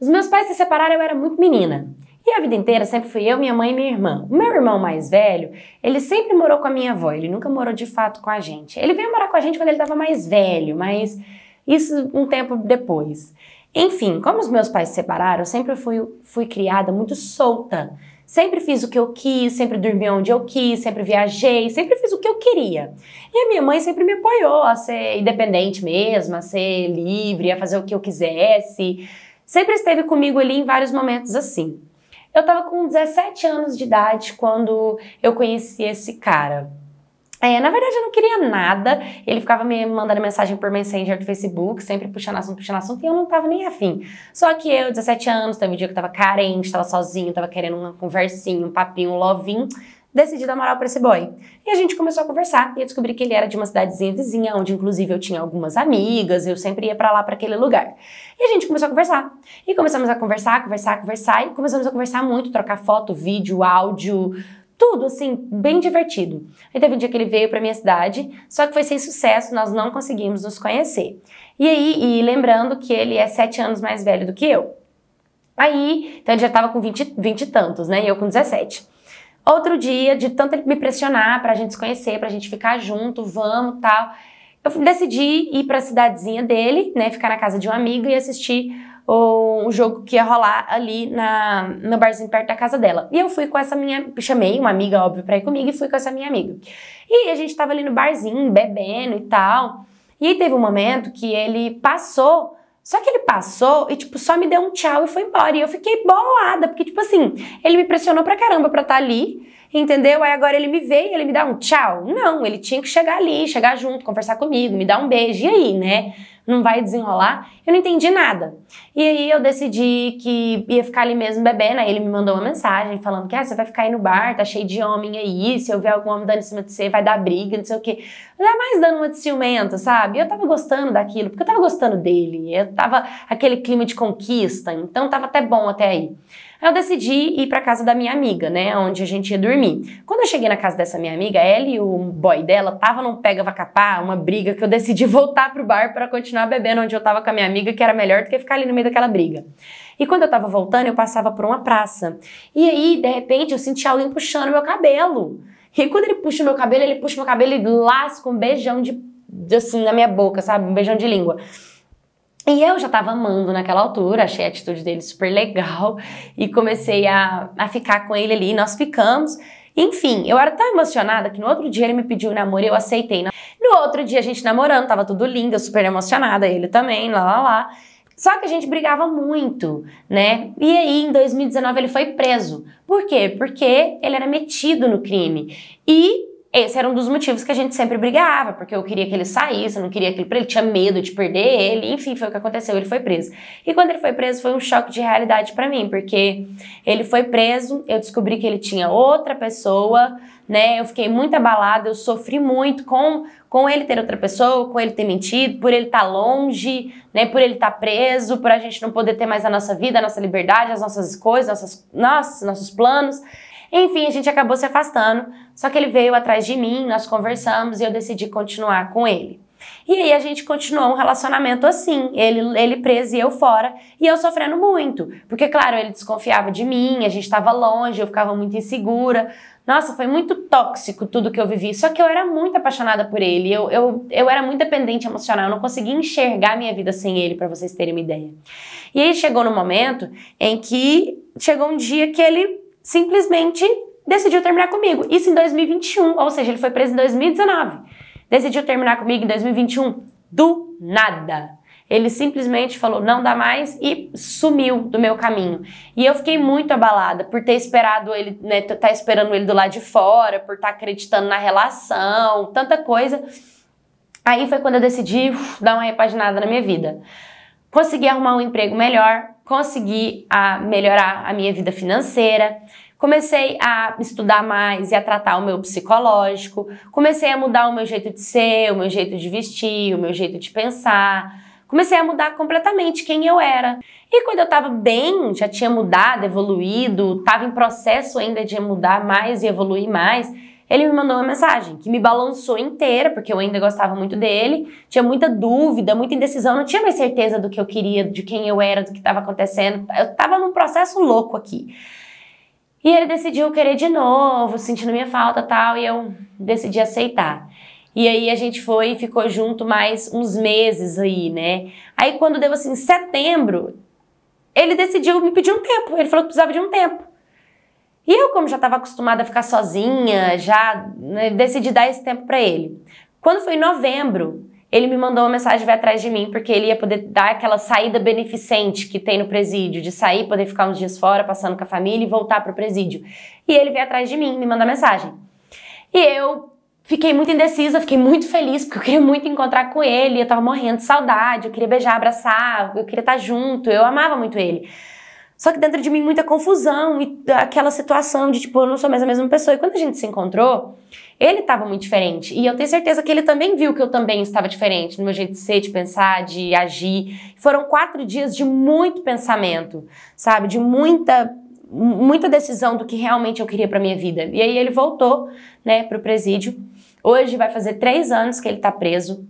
Os meus pais se separaram, eu era muito menina. E a vida inteira sempre fui eu, minha mãe e minha irmã. O meu irmão mais velho, ele sempre morou com a minha avó, ele nunca morou de fato com a gente. Ele veio morar com a gente quando ele estava mais velho, mas isso um tempo depois. Enfim, como os meus pais se separaram, eu sempre fui, fui criada muito solta. Sempre fiz o que eu quis, sempre dormi onde eu quis, sempre viajei, sempre fiz o que eu queria. E a minha mãe sempre me apoiou a ser independente mesmo, a ser livre, a fazer o que eu quisesse sempre esteve comigo ali em vários momentos assim. Eu estava com 17 anos de idade quando eu conheci esse cara. É, na verdade, eu não queria nada. Ele ficava me mandando mensagem por Messenger do Facebook, sempre puxando assunto, puxando assunto, e eu não tava nem afim. Só que eu, 17 anos, teve um dia que eu tava carente, tava sozinho, tava querendo uma conversinha, um papinho, um lovinho decidi dar moral pra esse boy. E a gente começou a conversar e eu descobri que ele era de uma cidadezinha vizinha, onde inclusive eu tinha algumas amigas, eu sempre ia para lá, para aquele lugar. E a gente começou a conversar. E começamos a conversar, conversar, conversar e começamos a conversar muito, trocar foto, vídeo, áudio, tudo assim, bem divertido. Aí teve um dia que ele veio para minha cidade, só que foi sem sucesso, nós não conseguimos nos conhecer. E aí, e lembrando que ele é sete anos mais velho do que eu. Aí, então ele já tava com vinte 20 e tantos, né? E eu com 17. Outro dia, de tanto ele me pressionar pra gente se conhecer, pra gente ficar junto, vamos, tal, eu decidi ir pra cidadezinha dele, né, ficar na casa de um amigo e assistir o, o jogo que ia rolar ali na, no barzinho perto da casa dela. E eu fui com essa minha, chamei uma amiga, óbvio, pra ir comigo e fui com essa minha amiga. E a gente tava ali no barzinho, bebendo e tal. E aí teve um momento que ele passou só que ele passou e, tipo, só me deu um tchau e foi embora. E eu fiquei bolada, porque, tipo assim, ele me pressionou pra caramba pra estar tá ali, entendeu? Aí agora ele me veio, ele me dá um tchau. Não, ele tinha que chegar ali, chegar junto, conversar comigo, me dar um beijo. E aí, né? não vai desenrolar. Eu não entendi nada. E aí eu decidi que ia ficar ali mesmo bebendo. Aí ele me mandou uma mensagem falando que ah, você vai ficar aí no bar, tá cheio de homem aí. Se eu ver algum homem dando em cima de você, vai dar briga, não sei o quê. é mais dando uma de ciumenta, sabe? Eu tava gostando daquilo, porque eu tava gostando dele. Eu tava aquele clima de conquista, então tava até bom até aí eu decidi ir para casa da minha amiga, né, onde a gente ia dormir. Quando eu cheguei na casa dessa minha amiga, ela e o boy dela tava num pega vacapá, uma briga que eu decidi voltar pro bar para continuar bebendo onde eu tava com a minha amiga, que era melhor do que ficar ali no meio daquela briga. E quando eu tava voltando, eu passava por uma praça. E aí, de repente, eu senti alguém puxando meu cabelo. E quando ele puxa meu cabelo, ele puxa meu cabelo e lasca um beijão de, de assim na minha boca, sabe? Um beijão de língua. E eu já tava amando naquela altura, achei a atitude dele super legal e comecei a, a ficar com ele ali. Nós ficamos. Enfim, eu era tão emocionada que no outro dia ele me pediu namoro e eu aceitei. No outro dia a gente namorando, tava tudo lindo, eu super emocionada, ele também, lá lá lá. Só que a gente brigava muito, né? E aí, em 2019, ele foi preso. Por quê? Porque ele era metido no crime. E esse era um dos motivos que a gente sempre brigava, porque eu queria que ele saísse, eu não queria que ele, ele tinha medo de perder ele, enfim, foi o que aconteceu, ele foi preso. E quando ele foi preso foi um choque de realidade para mim, porque ele foi preso, eu descobri que ele tinha outra pessoa, né? Eu fiquei muito abalada, eu sofri muito com com ele ter outra pessoa, com ele ter mentido, por ele estar tá longe, né? Por ele estar tá preso, por a gente não poder ter mais a nossa vida, a nossa liberdade, as nossas coisas, nossas, nossos planos. Enfim, a gente acabou se afastando, só que ele veio atrás de mim, nós conversamos e eu decidi continuar com ele. E aí a gente continuou um relacionamento assim, ele, ele preso e eu fora, e eu sofrendo muito, porque claro, ele desconfiava de mim, a gente estava longe, eu ficava muito insegura. Nossa, foi muito tóxico tudo que eu vivi, só que eu era muito apaixonada por ele, eu, eu, eu era muito dependente emocional, eu não conseguia enxergar minha vida sem ele, para vocês terem uma ideia. E aí chegou no momento em que chegou um dia que ele simplesmente decidiu terminar comigo. Isso em 2021, ou seja, ele foi preso em 2019. Decidiu terminar comigo em 2021 do nada. Ele simplesmente falou não dá mais e sumiu do meu caminho. E eu fiquei muito abalada por ter esperado ele, né, tá esperando ele do lado de fora, por estar tá acreditando na relação, tanta coisa. Aí foi quando eu decidi uf, dar uma repaginada na minha vida. Consegui arrumar um emprego melhor, consegui a ah, melhorar a minha vida financeira, comecei a estudar mais e a tratar o meu psicológico, comecei a mudar o meu jeito de ser, o meu jeito de vestir, o meu jeito de pensar. Comecei a mudar completamente quem eu era. E quando eu estava bem, já tinha mudado, evoluído, estava em processo ainda de mudar mais e evoluir mais, ele me mandou uma mensagem que me balançou inteira, porque eu ainda gostava muito dele, tinha muita dúvida, muita indecisão, não tinha mais certeza do que eu queria, de quem eu era, do que estava acontecendo. Eu estava num processo louco aqui. E ele decidiu querer de novo, sentindo minha falta tal, e eu decidi aceitar. E aí a gente foi e ficou junto mais uns meses aí, né? Aí quando deu assim, setembro, ele decidiu me pedir um tempo. Ele falou que precisava de um tempo. E eu, como já estava acostumada a ficar sozinha, já né, decidi dar esse tempo para ele. Quando foi em novembro, ele me mandou uma mensagem vai atrás de mim, porque ele ia poder dar aquela saída beneficente que tem no presídio, de sair, poder ficar uns dias fora, passando com a família e voltar para o presídio. E ele veio atrás de mim, me mandou mensagem. E eu fiquei muito indecisa, fiquei muito feliz, porque eu queria muito encontrar com ele, eu tava morrendo de saudade, eu queria beijar, abraçar, eu queria estar junto, eu amava muito ele. Só que dentro de mim muita confusão e aquela situação de tipo, eu não sou mais a mesma pessoa. E quando a gente se encontrou, ele estava muito diferente. E eu tenho certeza que ele também viu que eu também estava diferente no meu jeito de ser, de pensar, de agir. Foram quatro dias de muito pensamento, sabe? De muita muita decisão do que realmente eu queria para minha vida. E aí ele voltou, né, pro presídio. Hoje vai fazer três anos que ele está preso.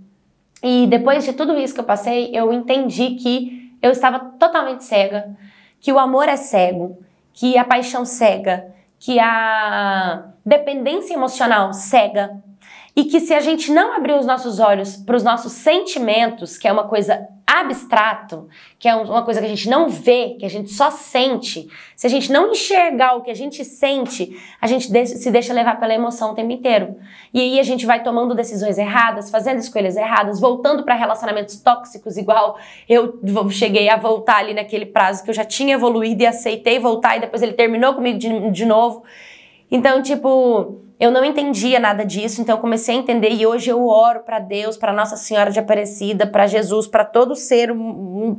E depois de tudo isso que eu passei, eu entendi que eu estava totalmente cega que o amor é cego, que a paixão cega, que a dependência emocional cega. E que se a gente não abrir os nossos olhos para os nossos sentimentos, que é uma coisa abstrato, que é uma coisa que a gente não vê, que a gente só sente, se a gente não enxergar o que a gente sente, a gente se deixa levar pela emoção o tempo inteiro. E aí a gente vai tomando decisões erradas, fazendo escolhas erradas, voltando para relacionamentos tóxicos, igual eu cheguei a voltar ali naquele prazo que eu já tinha evoluído e aceitei voltar, e depois ele terminou comigo de, de novo. Então, tipo eu não entendia nada disso, então eu comecei a entender e hoje eu oro para Deus, para Nossa Senhora de Aparecida, para Jesus, para todo ser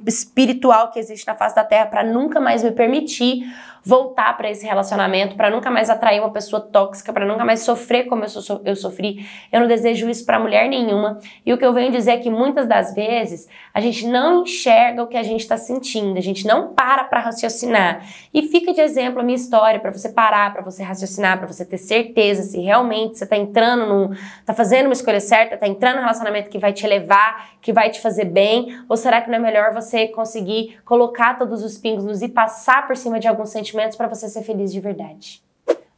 espiritual que existe na face da terra, para nunca mais me permitir voltar para esse relacionamento, para nunca mais atrair uma pessoa tóxica, para nunca mais sofrer como eu, so, eu sofri. Eu não desejo isso para mulher nenhuma. E o que eu venho dizer é que muitas das vezes a gente não enxerga o que a gente está sentindo, a gente não para para raciocinar. E fica de exemplo a minha história, para você parar, para você raciocinar, para você ter certeza se realmente você está entrando num. está fazendo uma escolha certa, está entrando num relacionamento que vai te levar que vai te fazer bem, ou será que não é melhor você conseguir colocar todos os pingos nos e passar por cima de alguns sentimentos para você ser feliz de verdade?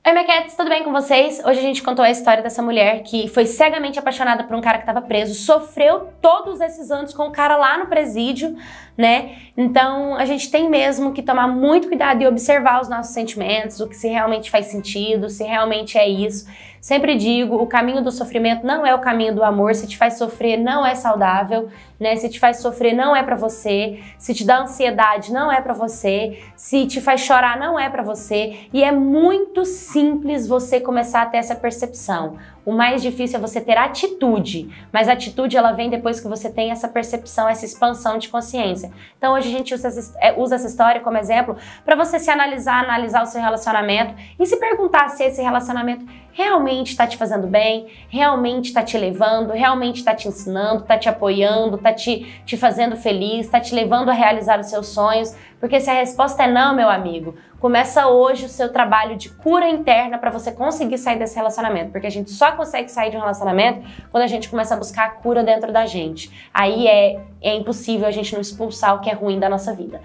Oi, Maquettes, tudo bem com vocês? Hoje a gente contou a história dessa mulher que foi cegamente apaixonada por um cara que estava preso, sofreu todos esses anos com o cara lá no presídio, né? Então a gente tem mesmo que tomar muito cuidado e observar os nossos sentimentos, o que se realmente faz sentido, se realmente é isso. Sempre digo, o caminho do sofrimento não é o caminho do amor, se te faz sofrer não é saudável, né? Se te faz sofrer não é para você, se te dá ansiedade não é para você, se te faz chorar não é para você, e é muito simples você começar a ter essa percepção. O mais difícil é você ter atitude, mas a atitude ela vem depois que você tem essa percepção, essa expansão de consciência. Então hoje a gente usa essa, é, usa essa história como exemplo para você se analisar, analisar o seu relacionamento e se perguntar se esse relacionamento realmente está te fazendo bem, realmente está te levando, realmente está te ensinando, está te apoiando, está te, te fazendo feliz, está te levando a realizar os seus sonhos. Porque se a resposta é não, meu amigo, Começa hoje o seu trabalho de cura interna para você conseguir sair desse relacionamento, porque a gente só consegue sair de um relacionamento quando a gente começa a buscar a cura dentro da gente. Aí é, é impossível a gente não expulsar o que é ruim da nossa vida.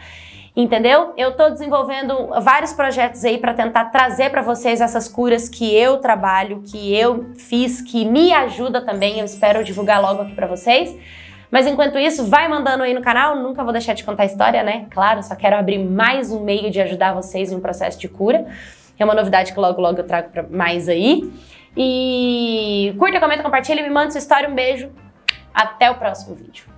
Entendeu? Eu estou desenvolvendo vários projetos aí para tentar trazer para vocês essas curas que eu trabalho, que eu fiz, que me ajuda também. Eu espero divulgar logo aqui para vocês. Mas enquanto isso, vai mandando aí no canal, nunca vou deixar de contar a história, né? Claro, só quero abrir mais um meio de ajudar vocês em um processo de cura. É uma novidade que logo logo eu trago pra mais aí. E curta, comenta, compartilha, me manda sua história, um beijo. Até o próximo vídeo.